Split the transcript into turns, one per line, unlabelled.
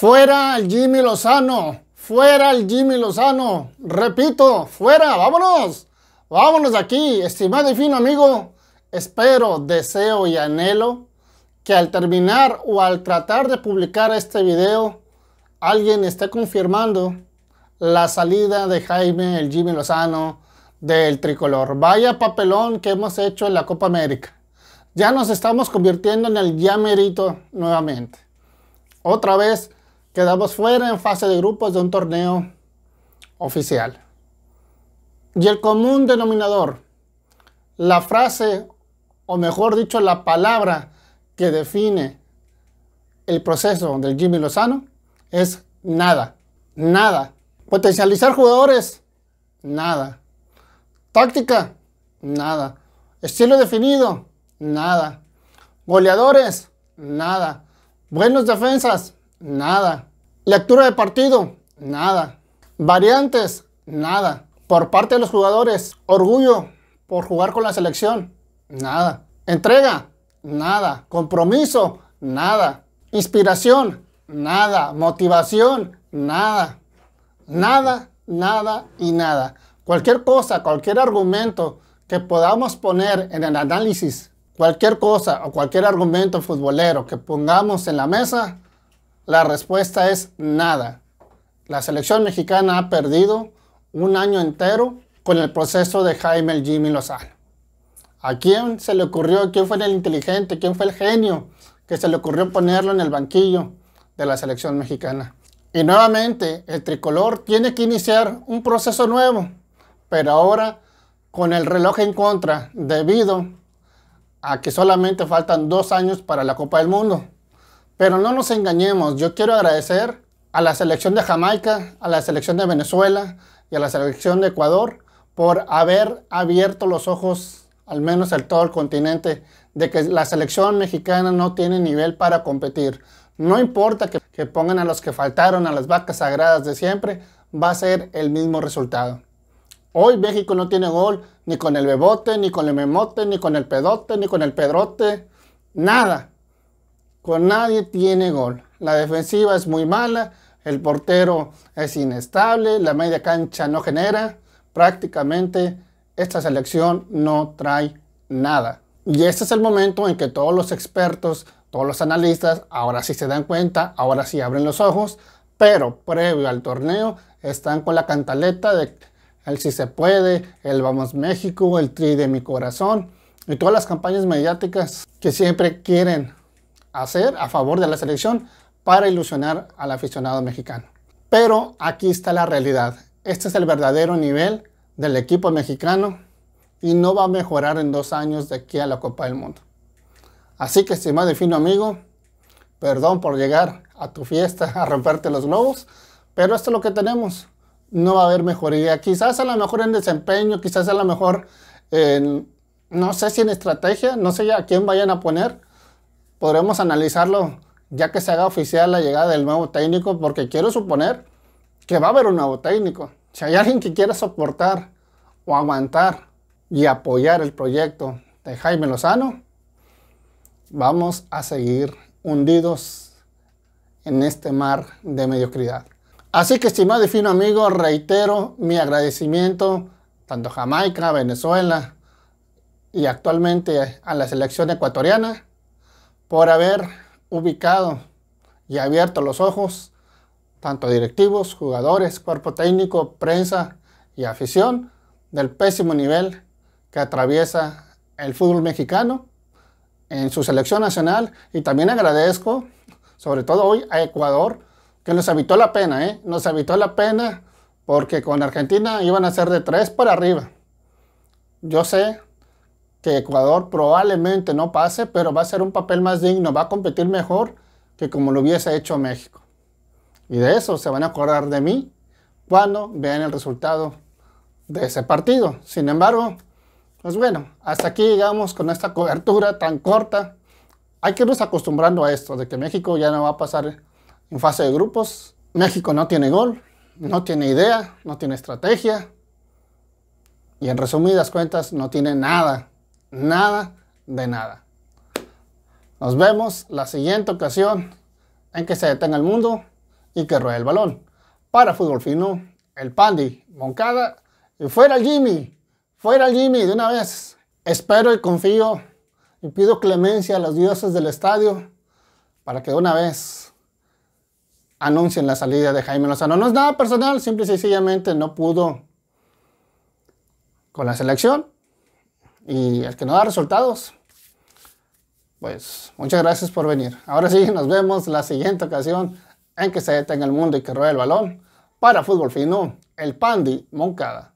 Fuera el Jimmy Lozano. Fuera el Jimmy Lozano. Repito, fuera, vámonos. Vámonos de aquí, estimado y fino amigo. Espero, deseo y anhelo que al terminar o al tratar de publicar este video, alguien esté confirmando la salida de Jaime el Jimmy Lozano del tricolor. Vaya papelón que hemos hecho en la Copa América. Ya nos estamos convirtiendo en el llamerito nuevamente. Otra vez quedamos fuera en fase de grupos de un torneo oficial. Y el común denominador, la frase, o mejor dicho, la palabra que define el proceso del Jimmy Lozano es nada, nada. Potencializar jugadores, nada. Táctica, nada. Estilo definido, nada. Goleadores, nada. Buenos defensas, nada. Lectura de partido, nada. Variantes, nada. Por parte de los jugadores, orgullo por jugar con la selección, nada. Entrega, nada. Compromiso, nada. Inspiración, nada. Motivación, nada. Nada, nada y nada. Cualquier cosa, cualquier argumento que podamos poner en el análisis, cualquier cosa o cualquier argumento futbolero que pongamos en la mesa, la respuesta es nada. La selección mexicana ha perdido un año entero con el proceso de Jaime el Jimmy Lozano. ¿A quién se le ocurrió? ¿Quién fue el inteligente? ¿Quién fue el genio que se le ocurrió ponerlo en el banquillo de la selección mexicana? Y nuevamente, el tricolor tiene que iniciar un proceso nuevo, pero ahora con el reloj en contra, debido a que solamente faltan dos años para la Copa del Mundo. Pero no nos engañemos, yo quiero agradecer a la selección de Jamaica, a la selección de Venezuela y a la selección de Ecuador por haber abierto los ojos, al menos en todo el continente, de que la selección mexicana no tiene nivel para competir. No importa que, que pongan a los que faltaron, a las vacas sagradas de siempre, va a ser el mismo resultado. Hoy México no tiene gol ni con el bebote, ni con el memote, ni con el pedote, ni con el pedrote, nada. Pues nadie tiene gol. La defensiva es muy mala, el portero es inestable, la media cancha no genera. Prácticamente esta selección no trae nada. Y este es el momento en que todos los expertos, todos los analistas, ahora sí se dan cuenta, ahora sí abren los ojos, pero previo al torneo están con la cantaleta de el si se puede, el vamos México, el tri de mi corazón y todas las campañas mediáticas que siempre quieren hacer a favor de la selección para ilusionar al aficionado mexicano. Pero aquí está la realidad. Este es el verdadero nivel del equipo mexicano y no va a mejorar en dos años de aquí a la Copa del Mundo. Así que, estimado y fino amigo, perdón por llegar a tu fiesta a romperte los globos, pero esto es lo que tenemos. No va a haber mejoría. Quizás a lo mejor en desempeño, quizás a lo mejor en, no sé si en estrategia, no sé a quién vayan a poner, podremos analizarlo ya que se haga oficial la llegada del nuevo técnico, porque quiero suponer que va a haber un nuevo técnico. Si hay alguien que quiera soportar o aguantar y apoyar el proyecto de Jaime Lozano, vamos a seguir hundidos en este mar de mediocridad. Así que estimado y fino amigo, reitero mi agradecimiento tanto a Jamaica, Venezuela y actualmente a la selección ecuatoriana por haber ubicado y abierto los ojos, tanto directivos, jugadores, cuerpo técnico, prensa y afición, del pésimo nivel que atraviesa el fútbol mexicano en su selección nacional. Y también agradezco, sobre todo hoy, a Ecuador, que nos evitó la pena, ¿eh? Nos evitó la pena porque con Argentina iban a ser de tres para arriba. Yo sé que Ecuador probablemente no pase, pero va a ser un papel más digno, va a competir mejor que como lo hubiese hecho México. Y de eso se van a acordar de mí cuando vean el resultado de ese partido. Sin embargo, pues bueno, hasta aquí llegamos con esta cobertura tan corta. Hay que irnos acostumbrando a esto, de que México ya no va a pasar en fase de grupos. México no tiene gol, no tiene idea, no tiene estrategia. Y en resumidas cuentas, no tiene nada nada de nada. Nos vemos la siguiente ocasión en que se detenga el mundo y que ruede el balón. Para Fútbol Fino, el Pandi, Moncada y fuera el Jimmy, fuera el Jimmy de una vez. Espero y confío y pido clemencia a los dioses del estadio para que de una vez anuncien la salida de Jaime Lozano. No es nada personal, simple y sencillamente no pudo con la selección y el que no da resultados, pues muchas gracias por venir. Ahora sí, nos vemos la siguiente ocasión en que se detenga el mundo y que ruede el balón. Para Fútbol Fino, el Pandi Moncada.